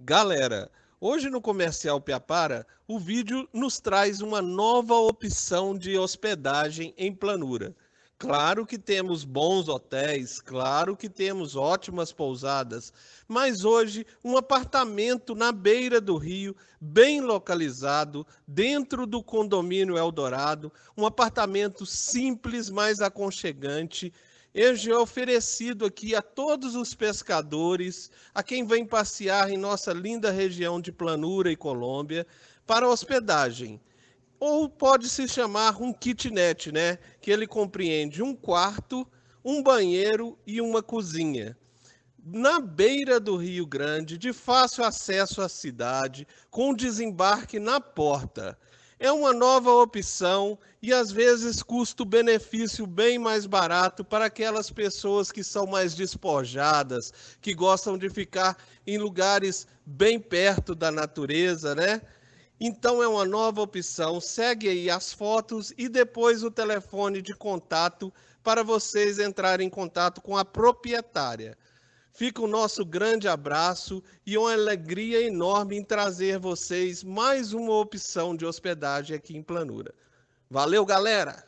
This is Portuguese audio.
Galera, hoje no Comercial Piapara, o vídeo nos traz uma nova opção de hospedagem em Planura. Claro que temos bons hotéis, claro que temos ótimas pousadas, mas hoje um apartamento na beira do rio, bem localizado, dentro do condomínio Eldorado, um apartamento simples, mas aconchegante, Hoje é oferecido aqui a todos os pescadores, a quem vem passear em nossa linda região de Planura e Colômbia, para hospedagem. Ou pode se chamar um kitnet, né? Que ele compreende um quarto, um banheiro e uma cozinha na beira do Rio Grande, de fácil acesso à cidade, com desembarque na porta é uma nova opção e às vezes custo-benefício bem mais barato para aquelas pessoas que são mais despojadas, que gostam de ficar em lugares bem perto da natureza, né? Então é uma nova opção. Segue aí as fotos e depois o telefone de contato para vocês entrarem em contato com a proprietária. Fica o nosso grande abraço e uma alegria enorme em trazer vocês mais uma opção de hospedagem aqui em Planura. Valeu, galera!